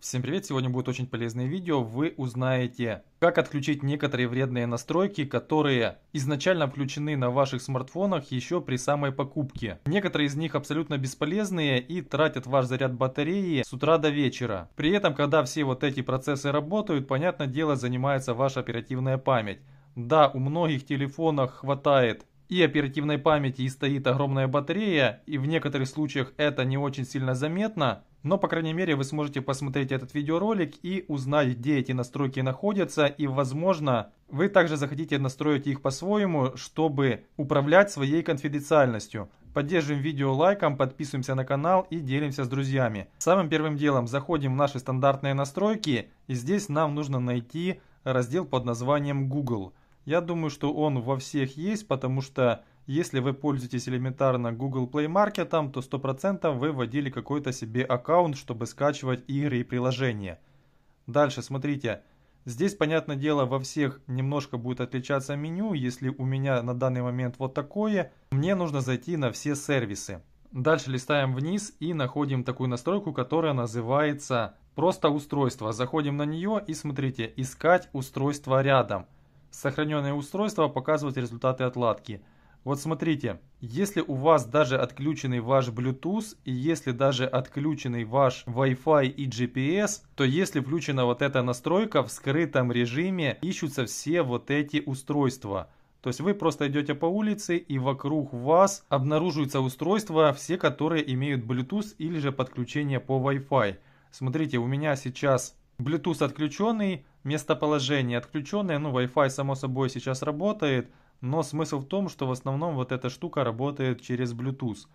Всем привет! Сегодня будет очень полезное видео. Вы узнаете, как отключить некоторые вредные настройки, которые изначально включены на ваших смартфонах еще при самой покупке. Некоторые из них абсолютно бесполезные и тратят ваш заряд батареи с утра до вечера. При этом, когда все вот эти процессы работают, понятное дело, занимается ваша оперативная память. Да, у многих телефонов хватает и оперативной памяти и стоит огромная батарея, и в некоторых случаях это не очень сильно заметно, но, по крайней мере, вы сможете посмотреть этот видеоролик и узнать, где эти настройки находятся. И, возможно, вы также захотите настроить их по-своему, чтобы управлять своей конфиденциальностью. Поддерживаем видео лайком, подписываемся на канал и делимся с друзьями. Самым первым делом заходим в наши стандартные настройки. И здесь нам нужно найти раздел под названием Google. Я думаю, что он во всех есть, потому что если вы пользуетесь элементарно Google Play Market, то 100% вы вводили какой-то себе аккаунт, чтобы скачивать игры и приложения. Дальше смотрите. Здесь, понятное дело, во всех немножко будет отличаться меню. Если у меня на данный момент вот такое, мне нужно зайти на все сервисы. Дальше листаем вниз и находим такую настройку, которая называется «Просто устройство». Заходим на нее и смотрите «Искать устройство рядом». Сохраненные устройства показывают результаты отладки – вот смотрите, если у вас даже отключенный ваш Bluetooth и если даже отключенный ваш Wi-Fi и GPS, то если включена вот эта настройка, в скрытом режиме ищутся все вот эти устройства. То есть вы просто идете по улице и вокруг вас обнаруживаются устройства, все которые имеют Bluetooth или же подключение по Wi-Fi. Смотрите, у меня сейчас Bluetooth отключенный, местоположение отключенное, ну Wi-Fi само собой сейчас работает, но смысл в том, что в основном вот эта штука работает через Bluetooth.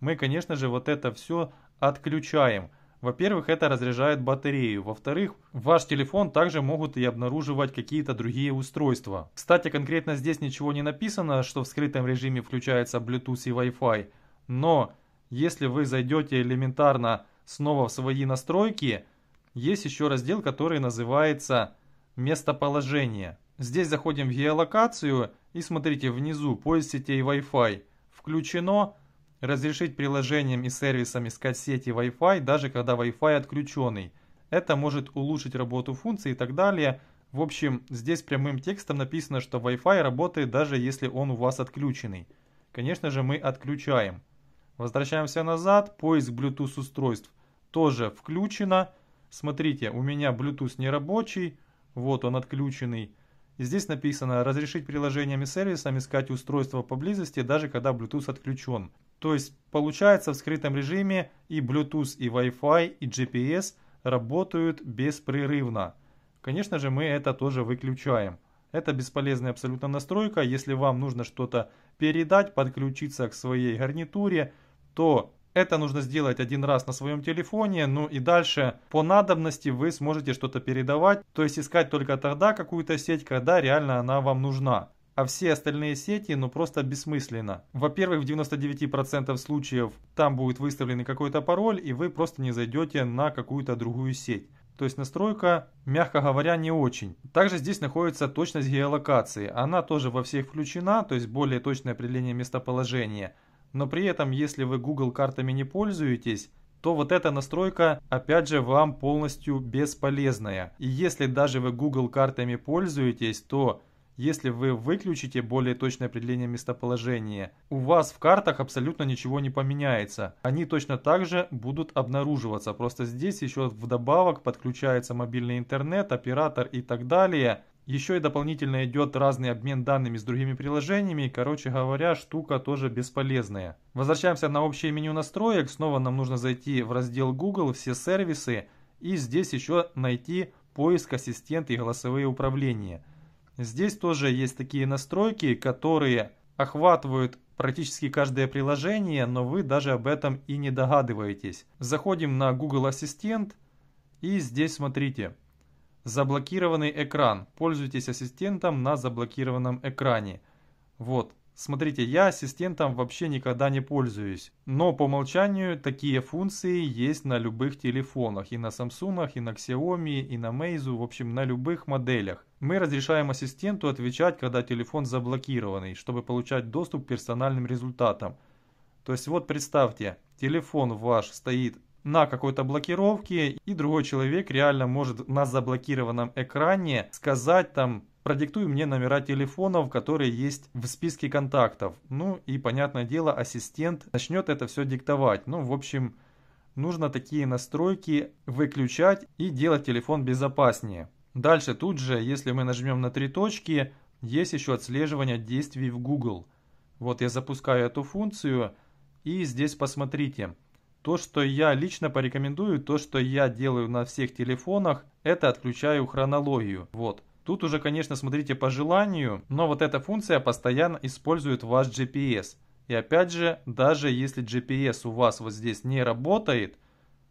Мы, конечно же, вот это все отключаем. Во-первых, это разряжает батарею. Во-вторых, ваш телефон также могут и обнаруживать какие-то другие устройства. Кстати, конкретно здесь ничего не написано, что в скрытом режиме включается Bluetooth и Wi-Fi. Но если вы зайдете элементарно снова в свои настройки, есть еще раздел, который называется «Местоположение». Здесь заходим в геолокацию и смотрите внизу поиск сетей Wi-Fi. Включено. Разрешить приложением и сервисам искать сети Wi-Fi, даже когда Wi-Fi отключенный. Это может улучшить работу функции и так далее. В общем, здесь прямым текстом написано, что Wi-Fi работает даже если он у вас отключенный. Конечно же мы отключаем. Возвращаемся назад. Поиск Bluetooth устройств тоже включено. Смотрите, у меня Bluetooth не рабочий. Вот он отключенный здесь написано «Разрешить приложениям и сервисам искать устройство поблизости, даже когда Bluetooth отключен». То есть получается в скрытом режиме и Bluetooth, и Wi-Fi, и GPS работают беспрерывно. Конечно же мы это тоже выключаем. Это бесполезная абсолютно настройка. Если вам нужно что-то передать, подключиться к своей гарнитуре, то это нужно сделать один раз на своем телефоне, ну и дальше по надобности вы сможете что-то передавать, то есть искать только тогда какую-то сеть, когда реально она вам нужна а все остальные сети, ну просто бессмысленно. Во-первых, в 99% случаев там будет выставлен какой-то пароль, и вы просто не зайдете на какую-то другую сеть. То есть настройка, мягко говоря, не очень. Также здесь находится точность геолокации. Она тоже во всех включена, то есть более точное определение местоположения но при этом, если вы Google картами не пользуетесь, то вот эта настройка, опять же, вам полностью бесполезная. И если даже вы Google картами пользуетесь, то если вы выключите более точное определение местоположения, у вас в картах абсолютно ничего не поменяется. Они точно так же будут обнаруживаться. Просто здесь еще вдобавок подключается мобильный интернет, оператор и так далее. Еще и дополнительно идет разный обмен данными с другими приложениями. Короче говоря, штука тоже бесполезная. Возвращаемся на общее меню настроек. Снова нам нужно зайти в раздел Google, все сервисы. И здесь еще найти поиск ассистент и голосовые управления. Здесь тоже есть такие настройки, которые охватывают практически каждое приложение, но вы даже об этом и не догадываетесь. Заходим на Google Ассистент и здесь смотрите – Заблокированный экран. Пользуйтесь ассистентом на заблокированном экране. Вот, смотрите, я ассистентом вообще никогда не пользуюсь. Но по умолчанию такие функции есть на любых телефонах. И на Samsung, и на Xiaomi, и на Meizu, в общем, на любых моделях. Мы разрешаем ассистенту отвечать, когда телефон заблокированный, чтобы получать доступ к персональным результатам. То есть вот представьте, телефон ваш стоит на какой-то блокировке, и другой человек реально может на заблокированном экране сказать там продиктуй мне номера телефонов, которые есть в списке контактов. Ну и, понятное дело, ассистент начнет это все диктовать. Ну, в общем, нужно такие настройки выключать и делать телефон безопаснее. Дальше тут же, если мы нажмем на три точки, есть еще отслеживание действий в Google. Вот я запускаю эту функцию и здесь посмотрите – то, что я лично порекомендую, то, что я делаю на всех телефонах, это отключаю хронологию. Вот. Тут уже, конечно, смотрите по желанию, но вот эта функция постоянно использует ваш GPS. И опять же, даже если GPS у вас вот здесь не работает,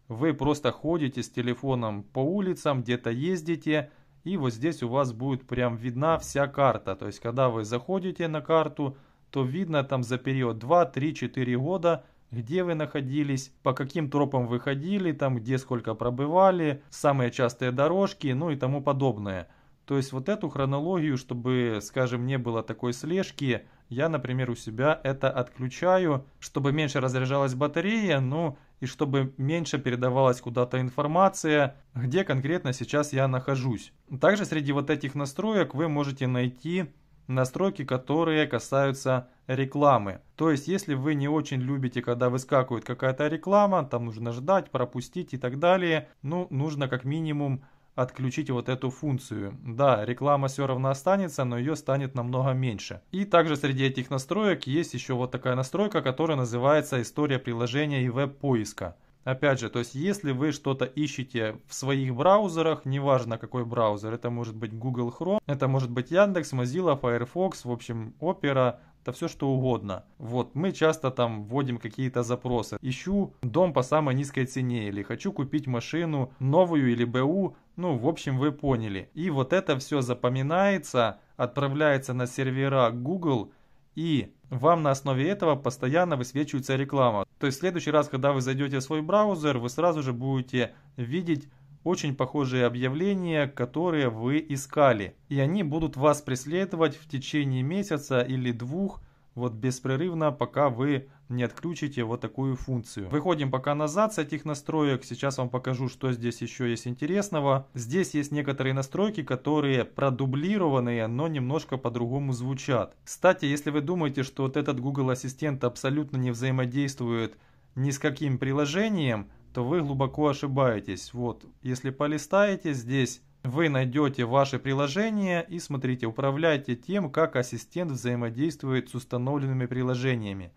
вы просто ходите с телефоном по улицам, где-то ездите, и вот здесь у вас будет прям видна вся карта. То есть, когда вы заходите на карту, то видно там за период 2, 3, 4 года – где вы находились, по каким тропам выходили, там где сколько пробывали, самые частые дорожки, ну и тому подобное. То есть вот эту хронологию, чтобы, скажем, не было такой слежки, я, например, у себя это отключаю, чтобы меньше разряжалась батарея, ну и чтобы меньше передавалась куда-то информация, где конкретно сейчас я нахожусь. Также среди вот этих настроек вы можете найти настройки, которые касаются рекламы. То есть, если вы не очень любите, когда выскакивает какая-то реклама, там нужно ждать, пропустить и так далее, ну, нужно как минимум отключить вот эту функцию. Да, реклама все равно останется, но ее станет намного меньше. И также среди этих настроек есть еще вот такая настройка, которая называется «История приложения и веб-поиска». Опять же, то есть если вы что-то ищете в своих браузерах, неважно какой браузер, это может быть Google Chrome, это может быть Яндекс, Mozilla, Firefox, в общем, Opera, да все что угодно. Вот, мы часто там вводим какие-то запросы. Ищу дом по самой низкой цене или хочу купить машину новую или БУ, ну, в общем, вы поняли. И вот это все запоминается, отправляется на сервера Google, и вам на основе этого постоянно высвечивается реклама. То есть в следующий раз, когда вы зайдете в свой браузер, вы сразу же будете видеть очень похожие объявления, которые вы искали. И они будут вас преследовать в течение месяца или двух, вот беспрерывно, пока вы не отключите вот такую функцию. Выходим пока назад с этих настроек. Сейчас вам покажу, что здесь еще есть интересного. Здесь есть некоторые настройки, которые продублированные, но немножко по-другому звучат. Кстати, если вы думаете, что вот этот Google Ассистент абсолютно не взаимодействует ни с каким приложением, то вы глубоко ошибаетесь. Вот, если полистаете, здесь вы найдете ваше приложение и смотрите, управляйте тем, как ассистент взаимодействует с установленными приложениями.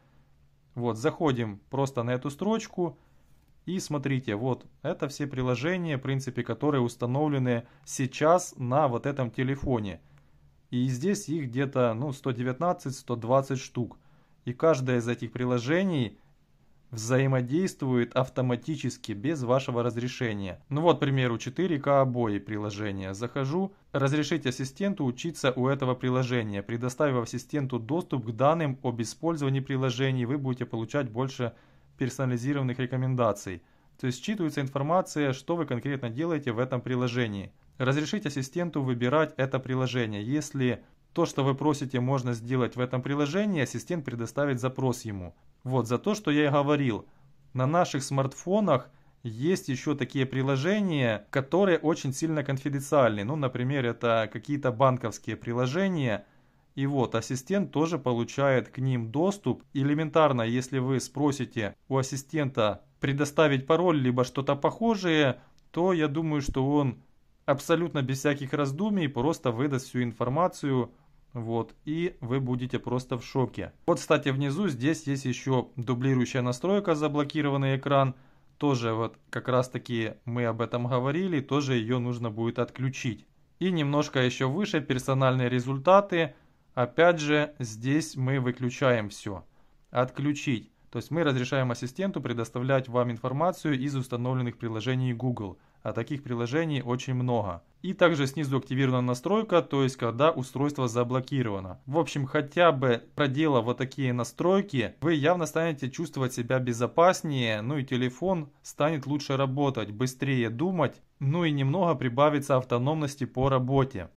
Вот, заходим просто на эту строчку и смотрите, вот это все приложения, в принципе, которые установлены сейчас на вот этом телефоне. И здесь их где-то ну, 119-120 штук. И каждое из этих приложений взаимодействует автоматически без вашего разрешения. Ну вот, к примеру, 4К обои приложения. Захожу, разрешить ассистенту учиться у этого приложения. Предоставив ассистенту доступ к данным об использовании приложений, вы будете получать больше персонализированных рекомендаций. То есть считывается информация, что вы конкретно делаете в этом приложении. Разрешить ассистенту выбирать это приложение. Если то, что вы просите, можно сделать в этом приложении, ассистент предоставит запрос ему. Вот, за то, что я и говорил. На наших смартфонах есть еще такие приложения, которые очень сильно конфиденциальны. Ну, например, это какие-то банковские приложения. И вот ассистент тоже получает к ним доступ. Элементарно, если вы спросите у ассистента предоставить пароль, либо что-то похожее, то я думаю, что он абсолютно без всяких раздумий просто выдаст всю информацию вот, и вы будете просто в шоке. Вот, кстати, внизу здесь есть еще дублирующая настройка «Заблокированный экран». Тоже вот как раз таки мы об этом говорили, тоже ее нужно будет отключить. И немножко еще выше персональные результаты. Опять же, здесь мы выключаем все. Отключить. То есть мы разрешаем ассистенту предоставлять вам информацию из установленных приложений Google – а таких приложений очень много. И также снизу активирована настройка, то есть когда устройство заблокировано. В общем, хотя бы проделав вот такие настройки, вы явно станете чувствовать себя безопаснее, ну и телефон станет лучше работать, быстрее думать, ну и немного прибавится автономности по работе.